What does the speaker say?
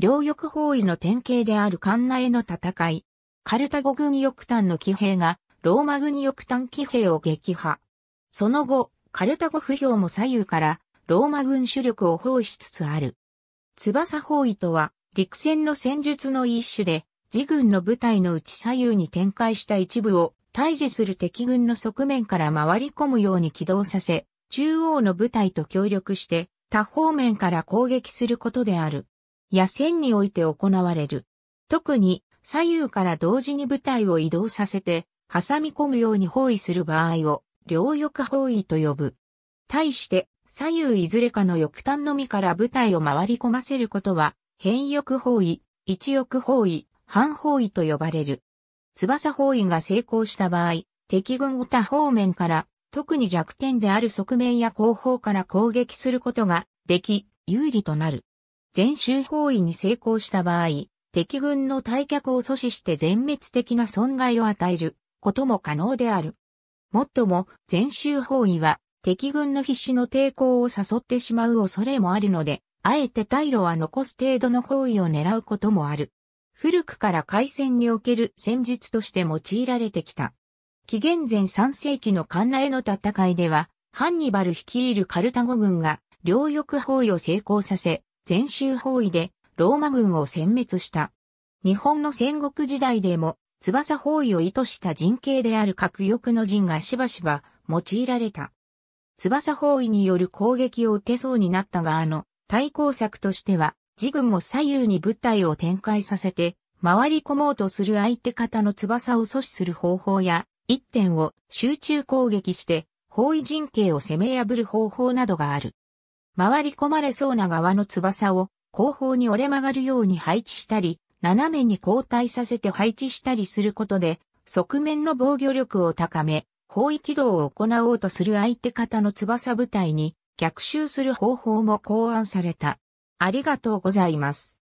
両翼包囲の典型であるナ内の戦い。カルタゴ軍翼端の騎兵が、ローマ軍翼端騎兵を撃破。その後、カルタゴ不評も左右から、ローマ軍主力を包囲しつつある。翼包囲とは、陸戦の戦術の一種で、自軍の部隊のうち左右に展開した一部を、対峙する敵軍の側面から回り込むように起動させ、中央の部隊と協力して、他方面から攻撃することである。や線において行われる。特に左右から同時に部隊を移動させて、挟み込むように包囲する場合を、両翼包囲と呼ぶ。対して、左右いずれかの翼端のみから部隊を回り込ませることは、変翼包囲、一翼包囲、半包囲と呼ばれる。翼包囲が成功した場合、敵軍を他方面から、特に弱点である側面や後方から攻撃することができ、有利となる。全州包囲に成功した場合、敵軍の退却を阻止して全滅的な損害を与えることも可能である。もっとも、全州包囲は敵軍の必死の抵抗を誘ってしまう恐れもあるので、あえて退路は残す程度の包囲を狙うこともある。古くから海戦における戦術として用いられてきた。紀元前3世紀のカンナへの戦いでは、ハンニバル率いるカルタゴ軍が両翼包囲を成功させ、全州包囲でローマ軍を殲滅した。日本の戦国時代でも翼包囲を意図した陣形である核翼の陣がしばしば用いられた。翼包囲による攻撃を受けそうになったがあの対抗策としては、自軍も左右に部隊を展開させて、回り込もうとする相手方の翼を阻止する方法や、一点を集中攻撃して、包囲陣形を攻め破る方法などがある。回り込まれそうな側の翼を後方に折れ曲がるように配置したり、斜めに後退させて配置したりすることで、側面の防御力を高め、方位軌道を行おうとする相手方の翼部隊に逆襲する方法も考案された。ありがとうございます。